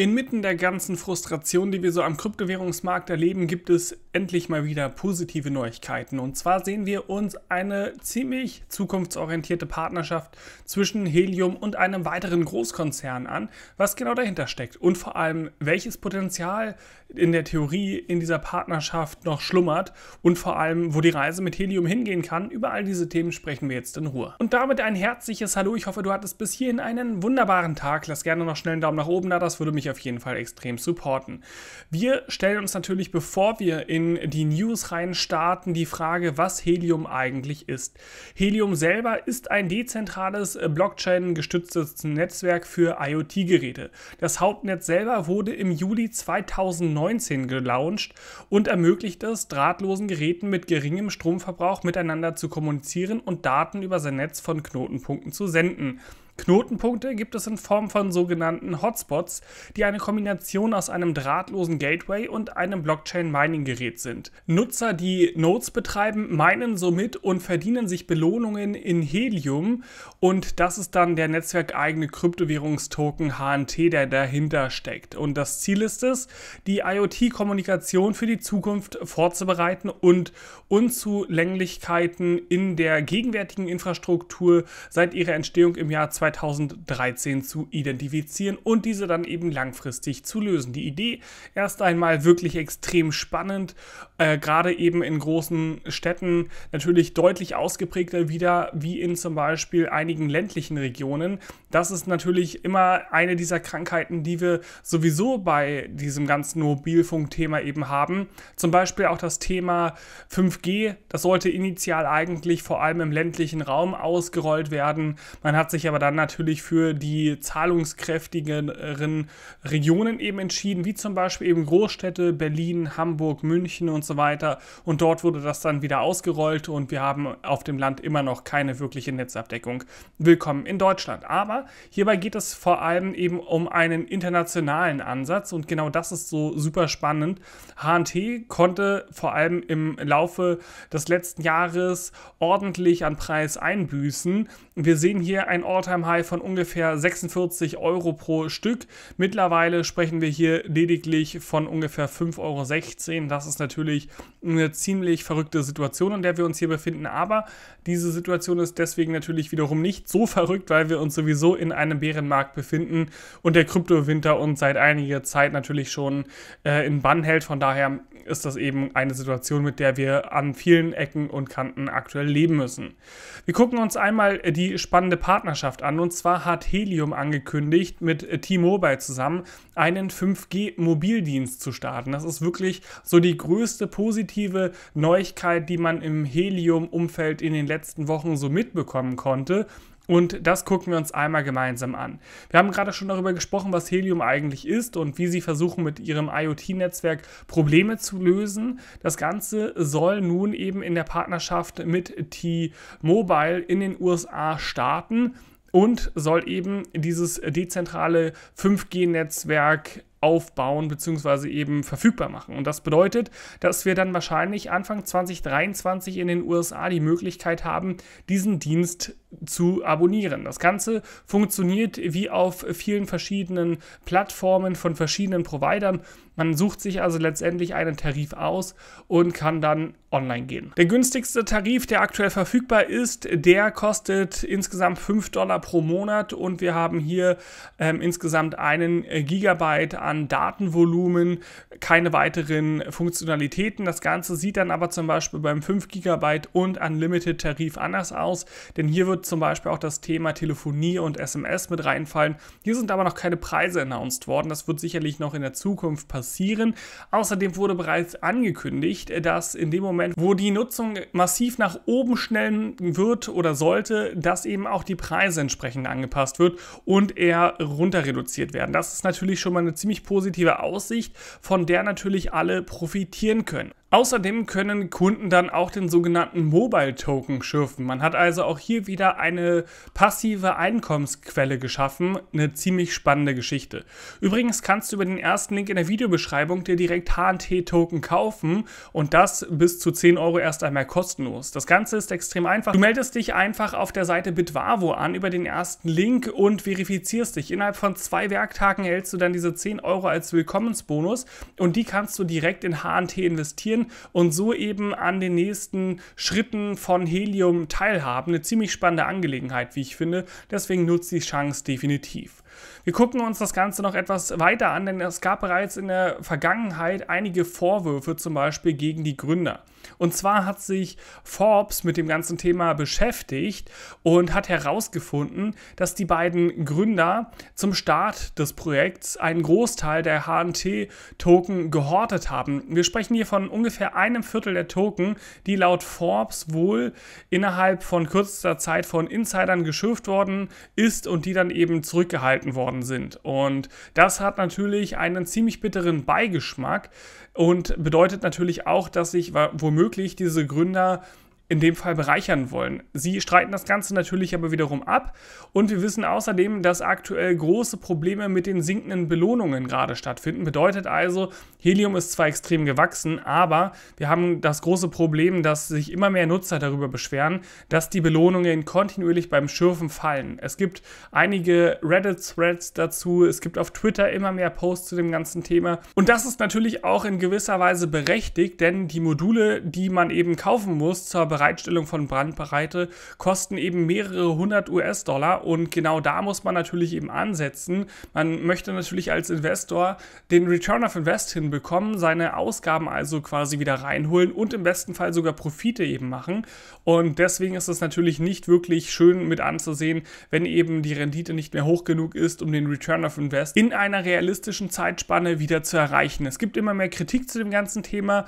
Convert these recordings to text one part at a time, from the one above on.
Inmitten der ganzen Frustration, die wir so am Kryptowährungsmarkt erleben, gibt es endlich mal wieder positive Neuigkeiten. Und zwar sehen wir uns eine ziemlich zukunftsorientierte Partnerschaft zwischen Helium und einem weiteren Großkonzern an, was genau dahinter steckt und vor allem welches Potenzial in der Theorie in dieser Partnerschaft noch schlummert und vor allem wo die Reise mit Helium hingehen kann. Über all diese Themen sprechen wir jetzt in Ruhe. Und damit ein herzliches Hallo. Ich hoffe, du hattest bis hierhin einen wunderbaren Tag. Lass gerne noch schnell einen Daumen nach oben da, das würde mich auf jeden Fall extrem supporten. Wir stellen uns natürlich, bevor wir in die News rein starten, die Frage, was Helium eigentlich ist. Helium selber ist ein dezentrales äh, Blockchain-gestütztes Netzwerk für IoT-Geräte. Das Hauptnetz selber wurde im Juli 2019 gelauncht und ermöglicht es, drahtlosen Geräten mit geringem Stromverbrauch miteinander zu kommunizieren und Daten über sein Netz von Knotenpunkten zu senden. Knotenpunkte gibt es in Form von sogenannten Hotspots, die eine Kombination aus einem drahtlosen Gateway und einem Blockchain-Mining-Gerät sind. Nutzer, die Nodes betreiben, meinen somit und verdienen sich Belohnungen in Helium und das ist dann der netzwerkeigene Kryptowährungstoken HNT, der dahinter steckt. Und das Ziel ist es, die IoT-Kommunikation für die Zukunft vorzubereiten und Unzulänglichkeiten in der gegenwärtigen Infrastruktur seit ihrer Entstehung im Jahr 2000 2013 zu identifizieren und diese dann eben langfristig zu lösen. Die Idee erst einmal wirklich extrem spannend, äh, gerade eben in großen Städten natürlich deutlich ausgeprägter wieder wie in zum Beispiel einigen ländlichen Regionen. Das ist natürlich immer eine dieser Krankheiten, die wir sowieso bei diesem ganzen Mobilfunkthema eben haben. Zum Beispiel auch das Thema 5G, das sollte initial eigentlich vor allem im ländlichen Raum ausgerollt werden. Man hat sich aber dann dann natürlich für die zahlungskräftigeren Regionen eben entschieden, wie zum Beispiel eben Großstädte, Berlin, Hamburg, München und so weiter. Und dort wurde das dann wieder ausgerollt und wir haben auf dem Land immer noch keine wirkliche Netzabdeckung. Willkommen in Deutschland. Aber hierbei geht es vor allem eben um einen internationalen Ansatz und genau das ist so super spannend. HNT konnte vor allem im Laufe des letzten Jahres ordentlich an Preis einbüßen. Wir sehen hier ein Alltime all High von ungefähr 46 Euro pro Stück. Mittlerweile sprechen wir hier lediglich von ungefähr 5,16 Euro. Das ist natürlich eine ziemlich verrückte Situation, in der wir uns hier befinden. Aber diese Situation ist deswegen natürlich wiederum nicht so verrückt, weil wir uns sowieso in einem Bärenmarkt befinden und der Kryptowinter uns seit einiger Zeit natürlich schon äh, in Bann hält. Von daher ist das eben eine Situation, mit der wir an vielen Ecken und Kanten aktuell leben müssen. Wir gucken uns einmal die spannende Partnerschaft an. Und zwar hat Helium angekündigt, mit T-Mobile zusammen einen 5G-Mobildienst zu starten. Das ist wirklich so die größte positive Neuigkeit, die man im Helium-Umfeld in den letzten Wochen so mitbekommen konnte. Und das gucken wir uns einmal gemeinsam an. Wir haben gerade schon darüber gesprochen, was Helium eigentlich ist und wie sie versuchen, mit ihrem IoT-Netzwerk Probleme zu lösen. Das Ganze soll nun eben in der Partnerschaft mit T-Mobile in den USA starten und soll eben dieses dezentrale 5G-Netzwerk aufbauen bzw. eben verfügbar machen. Und das bedeutet, dass wir dann wahrscheinlich Anfang 2023 in den USA die Möglichkeit haben, diesen Dienst zu abonnieren. Das Ganze funktioniert wie auf vielen verschiedenen Plattformen von verschiedenen Providern man sucht sich also letztendlich einen Tarif aus und kann dann online gehen. Der günstigste Tarif, der aktuell verfügbar ist, der kostet insgesamt 5 Dollar pro Monat und wir haben hier ähm, insgesamt einen äh, Gigabyte an Datenvolumen, keine weiteren Funktionalitäten. Das Ganze sieht dann aber zum Beispiel beim 5 Gigabyte und Unlimited Tarif anders aus, denn hier wird zum Beispiel auch das Thema Telefonie und SMS mit reinfallen. Hier sind aber noch keine Preise announced worden. Das wird sicherlich noch in der Zukunft passieren passieren. Außerdem wurde bereits angekündigt, äh, dass in dem Moment, wo die Nutzung massiv nach oben schnellen wird oder sollte, dass eben auch die Preise entsprechend angepasst wird und eher runter reduziert werden. Das ist natürlich schon mal eine ziemlich positive Aussicht, von der natürlich alle profitieren können. Außerdem können Kunden dann auch den sogenannten Mobile Token schürfen. Man hat also auch hier wieder eine passive Einkommensquelle geschaffen. Eine ziemlich spannende Geschichte. Übrigens kannst du über den ersten Link in der Videobeschreibung dir direkt HNT-Token kaufen und das bis zu 10 Euro erst einmal kostenlos. Das Ganze ist extrem einfach. Du meldest dich einfach auf der Seite Bitwavo an über den ersten Link und verifizierst dich. Innerhalb von zwei Werktagen erhältst du dann diese 10 Euro als Willkommensbonus und die kannst du direkt in HNT investieren sehen und so eben an den nächsten Schritten von Helium teilhaben. Eine ziemlich spannende Angelegenheit, wie ich finde. Deswegen nutzt die Chance definitiv. Wir gucken uns das Ganze noch etwas weiter an, denn es gab bereits in der Vergangenheit einige Vorwürfe zum Beispiel gegen die Gründer. Und zwar hat sich Forbes mit dem ganzen Thema beschäftigt und hat herausgefunden, dass die beiden Gründer zum Start des Projekts einen Großteil der HNT-Token gehortet haben. Wir sprechen hier von ungefähr einem Viertel der Token, die laut Forbes wohl innerhalb von kürzester Zeit von Insidern geschürft worden ist und die dann eben zurückgehalten gehalten worden sind. Und das hat natürlich einen ziemlich bitteren Beigeschmack und bedeutet natürlich auch, dass sich womöglich diese Gründer in dem Fall bereichern wollen. Sie streiten das Ganze natürlich aber wiederum ab und wir wissen außerdem, dass aktuell große Probleme mit den sinkenden Belohnungen gerade stattfinden. Bedeutet also, Helium ist zwar extrem gewachsen, aber wir haben das große Problem, dass sich immer mehr Nutzer darüber beschweren, dass die Belohnungen kontinuierlich beim Schürfen fallen. Es gibt einige Reddit-Threads dazu, es gibt auf Twitter immer mehr Posts zu dem ganzen Thema und das ist natürlich auch in gewisser Weise berechtigt, denn die Module, die man eben kaufen muss zur Bereicherung, Bereitstellung von Brandbereite kosten eben mehrere hundert US-Dollar und genau da muss man natürlich eben ansetzen. Man möchte natürlich als Investor den Return of Invest hinbekommen, seine Ausgaben also quasi wieder reinholen und im besten Fall sogar Profite eben machen. Und deswegen ist es natürlich nicht wirklich schön mit anzusehen, wenn eben die Rendite nicht mehr hoch genug ist, um den Return of Invest in einer realistischen Zeitspanne wieder zu erreichen. Es gibt immer mehr Kritik zu dem ganzen Thema.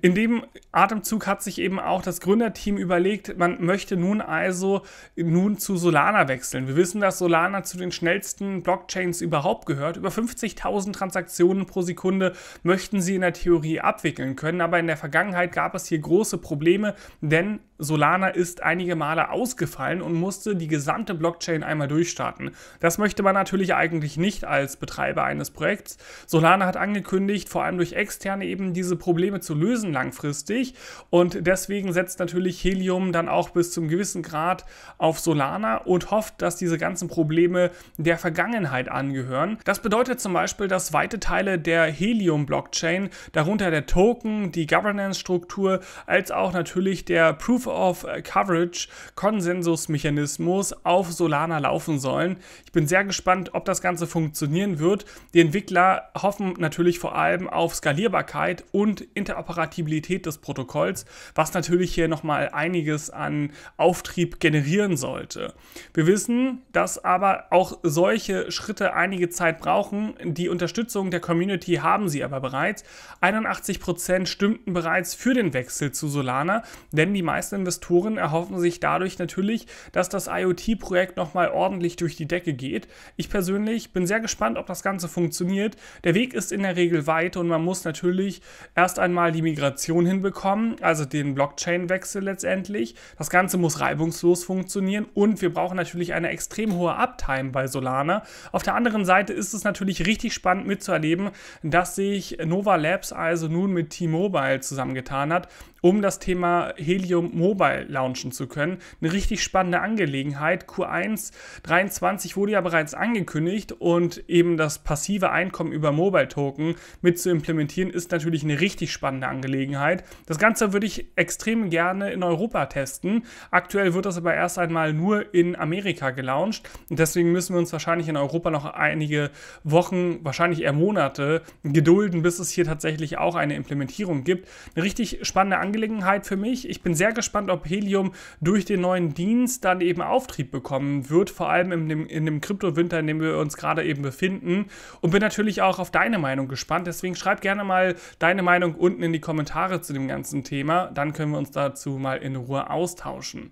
In dem Atemzug hat sich eben auch das Gründer Gründerteam überlegt, man möchte nun also nun zu Solana wechseln. Wir wissen, dass Solana zu den schnellsten Blockchains überhaupt gehört. Über 50.000 Transaktionen pro Sekunde möchten sie in der Theorie abwickeln können, aber in der Vergangenheit gab es hier große Probleme, denn Solana ist einige Male ausgefallen und musste die gesamte Blockchain einmal durchstarten. Das möchte man natürlich eigentlich nicht als Betreiber eines Projekts. Solana hat angekündigt, vor allem durch externe eben diese Probleme zu lösen langfristig und deswegen setzt natürlich Helium dann auch bis zum gewissen Grad auf Solana und hofft, dass diese ganzen Probleme der Vergangenheit angehören. Das bedeutet zum Beispiel, dass weite Teile der Helium-Blockchain, darunter der Token, die Governance-Struktur, als auch natürlich der Proof of äh, Coverage Konsensusmechanismus auf Solana laufen sollen. Ich bin sehr gespannt, ob das Ganze funktionieren wird. Die Entwickler hoffen natürlich vor allem auf Skalierbarkeit und Interoperabilität des Protokolls, was natürlich hier nochmal einiges an Auftrieb generieren sollte. Wir wissen, dass aber auch solche Schritte einige Zeit brauchen. Die Unterstützung der Community haben sie aber bereits. 81% Prozent stimmten bereits für den Wechsel zu Solana, denn die meisten Investoren erhoffen sich dadurch natürlich, dass das IoT-Projekt nochmal ordentlich durch die Decke geht. Ich persönlich bin sehr gespannt, ob das Ganze funktioniert. Der Weg ist in der Regel weit und man muss natürlich erst einmal die Migration hinbekommen, also den Blockchain-Wechsel letztendlich. Das Ganze muss reibungslos funktionieren und wir brauchen natürlich eine extrem hohe Uptime bei Solana. Auf der anderen Seite ist es natürlich richtig spannend mitzuerleben, dass sich Nova Labs also nun mit T-Mobile zusammengetan hat um das Thema Helium Mobile launchen zu können. Eine richtig spannende Angelegenheit. Q1 23 wurde ja bereits angekündigt und eben das passive Einkommen über Mobile Token mit zu implementieren, ist natürlich eine richtig spannende Angelegenheit. Das Ganze würde ich extrem gerne in Europa testen. Aktuell wird das aber erst einmal nur in Amerika gelauncht und deswegen müssen wir uns wahrscheinlich in Europa noch einige Wochen, wahrscheinlich eher Monate gedulden, bis es hier tatsächlich auch eine Implementierung gibt. Eine richtig spannende Angelegenheit Angelegenheit für mich. Ich bin sehr gespannt, ob Helium durch den neuen Dienst dann eben Auftrieb bekommen wird, vor allem in dem, in dem Kryptowinter, in dem wir uns gerade eben befinden. Und bin natürlich auch auf deine Meinung gespannt. Deswegen schreib gerne mal deine Meinung unten in die Kommentare zu dem ganzen Thema. Dann können wir uns dazu mal in Ruhe austauschen.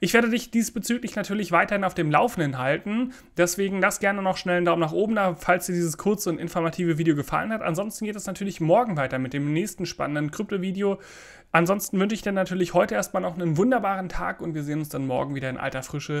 Ich werde dich diesbezüglich natürlich weiterhin auf dem Laufenden halten. Deswegen lass gerne noch schnell einen Daumen nach oben da, falls dir dieses kurze und informative Video gefallen hat. Ansonsten geht es natürlich morgen weiter mit dem nächsten spannenden Krypto-Video. Ansonsten wünsche ich dir natürlich heute erstmal noch einen wunderbaren Tag und wir sehen uns dann morgen wieder in alter Frische.